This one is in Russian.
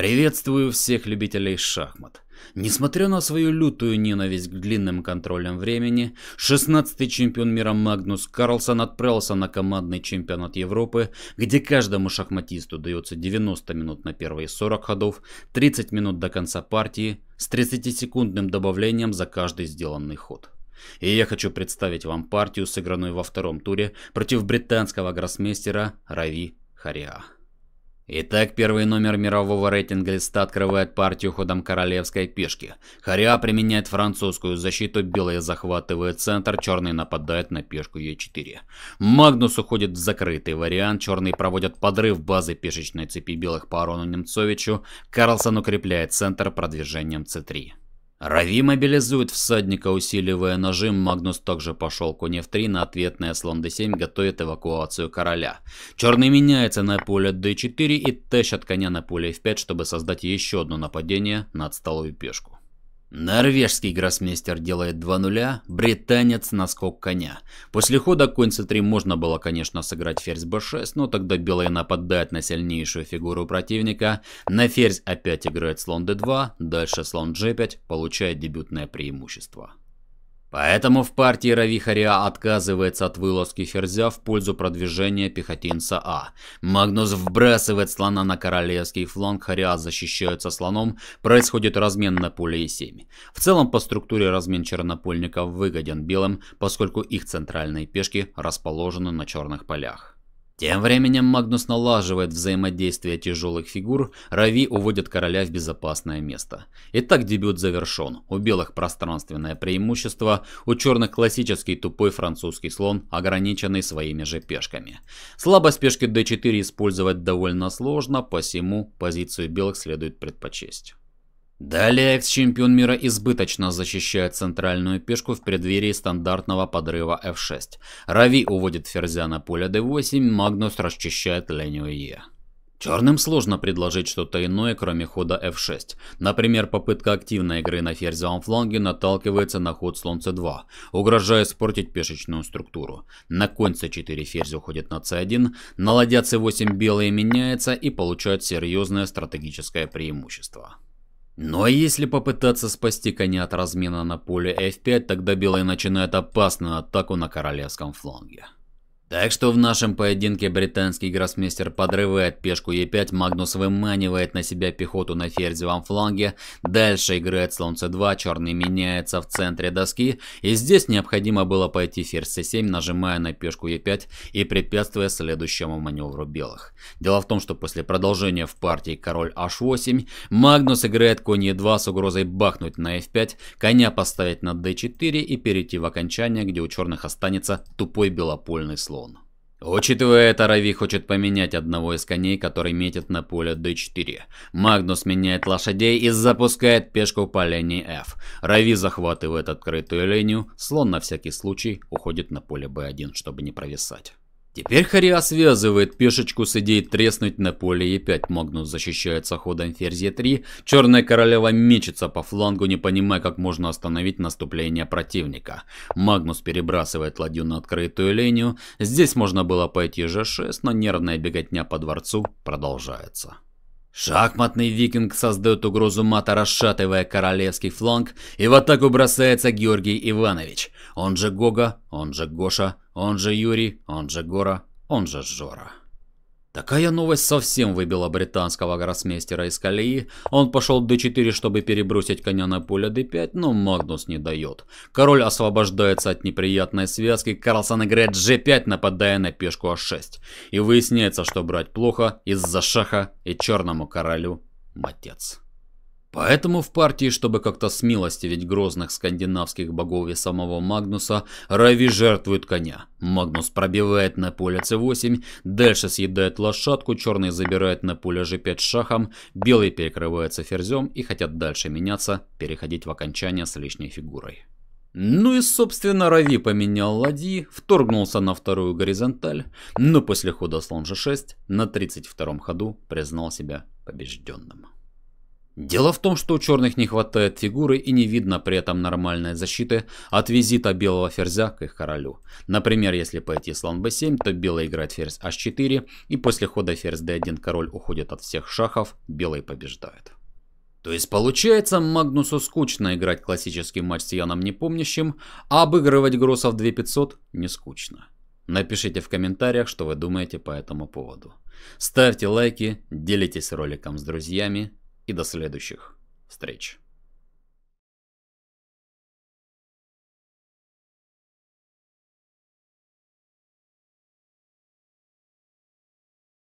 Приветствую всех любителей шахмат. Несмотря на свою лютую ненависть к длинным контролям времени, 16-й чемпион мира Магнус Карлсон отправился на командный чемпионат Европы, где каждому шахматисту дается 90 минут на первые 40 ходов, 30 минут до конца партии, с 30-секундным добавлением за каждый сделанный ход. И я хочу представить вам партию, сыгранную во втором туре против британского гроссмейстера Рави Хариа. Итак, первый номер мирового рейтинга листа открывает партию ходом королевской пешки. Харя применяет французскую защиту, белые захватывает центр, черный нападает на пешку Е4. Магнус уходит в закрытый вариант, черные проводят подрыв базы пешечной цепи белых по Арону Немцовичу, Карлсон укрепляет центр продвижением c 3 Рави мобилизует всадника, усиливая нажим. Магнус также пошел конь в 3 на ответное слон d7, готовит эвакуацию короля. Черный меняется на поле d4 и тащит коня на поле f5, чтобы создать еще одно нападение на отсталую пешку. Норвежский гроссмейстер делает 2 нуля, британец наскок коня. После хода конь c3 можно было, конечно, сыграть ферзь b6, но тогда белые нападают на сильнейшую фигуру противника. На ферзь опять играет слон d2, дальше слон g5, получает дебютное преимущество. Поэтому в партии Равихария отказывается от вылазки ферзя в пользу продвижения пехотинца А. Магнус вбрасывает слона на королевский фланг, Хариа защищается слоном, происходит размен на поле e7. В целом по структуре размен чернопольников выгоден белым, поскольку их центральные пешки расположены на черных полях. Тем временем Магнус налаживает взаимодействие тяжелых фигур, Рави уводит короля в безопасное место. Итак, дебют завершен. У белых пространственное преимущество, у черных классический тупой французский слон, ограниченный своими же пешками. Слабость пешки d4 использовать довольно сложно, посему позицию белых следует предпочесть. Далее экс-чемпион мира избыточно защищает центральную пешку в преддверии стандартного подрыва f6. Рави уводит ферзя на поле d8, Магнус расчищает линию e. Черным сложно предложить что-то иное, кроме хода f6. Например, попытка активной игры на ферзевом фланге наталкивается на ход слон c2, угрожая испортить пешечную структуру. На конь c4 ферзь уходит на c1, на ладья c8 белые меняются и получают серьезное стратегическое преимущество. Ну а если попытаться спасти коня от размена на поле f5, тогда белые начинают опасную атаку на королевском фланге. Так что в нашем поединке британский гроссмейстер подрывает пешку Е5, Магнус выманивает на себя пехоту на ферзевом фланге, дальше играет слон c 2, черный меняется в центре доски, и здесь необходимо было пойти ферзь c 7 нажимая на пешку Е5 и препятствуя следующему маневру белых. Дело в том, что после продолжения в партии король H8, Магнус играет конь Е2 с угрозой бахнуть на F5, коня поставить на D4 и перейти в окончание, где у черных останется тупой белопольный слон он. Учитывая это, Рави хочет поменять одного из коней, который метит на поле D4. Магнус меняет лошадей и запускает пешку по линии F. Рави захватывает открытую линию, слон на всякий случай уходит на поле B1, чтобы не провисать. Теперь Харя связывает пешечку с идеей треснуть на поле Е5. Магнус защищается ходом ферзь Е3. Черная королева мечется по флангу, не понимая, как можно остановить наступление противника. Магнус перебрасывает ладью на открытую линию. Здесь можно было пойти Ж6, но нервная беготня по дворцу продолжается. Шахматный викинг создает угрозу мата, расшатывая королевский фланг, и в атаку бросается Георгий Иванович. Он же Гога, он же Гоша, он же Юрий, он же Гора, он же Жора. Такая новость совсем выбила британского гроссмейстера из колеи. Он пошел d4, чтобы перебросить коня на поле d5, но Магнус не дает. Король освобождается от неприятной связки, Карлсон играет g5, нападая на пешку a6. А и выясняется, что брать плохо из-за шаха и черному королю матец. Поэтому в партии, чтобы как-то смилостивить грозных скандинавских богов и самого Магнуса, Рави жертвует коня. Магнус пробивает на поле c8, дальше съедает лошадку, черный забирает на поле g5 шахом, белый перекрывается ферзем и хотят дальше меняться, переходить в окончание с лишней фигурой. Ну и, собственно, Рави поменял ладьи, вторгнулся на вторую горизонталь, но после хода слон g6 на 32-м ходу признал себя побежденным. Дело в том, что у черных не хватает фигуры и не видно при этом нормальной защиты от визита белого ферзя к их королю. Например, если пойти слон b7, то белый играет ферзь h4, и после хода ферзь d1 король уходит от всех шахов, белый побеждает. То есть получается Магнусу скучно играть классический матч с Яном Непомнящим, а обыгрывать Гроссов 2500 не скучно. Напишите в комментариях, что вы думаете по этому поводу. Ставьте лайки, делитесь роликом с друзьями, и до следующих встреч.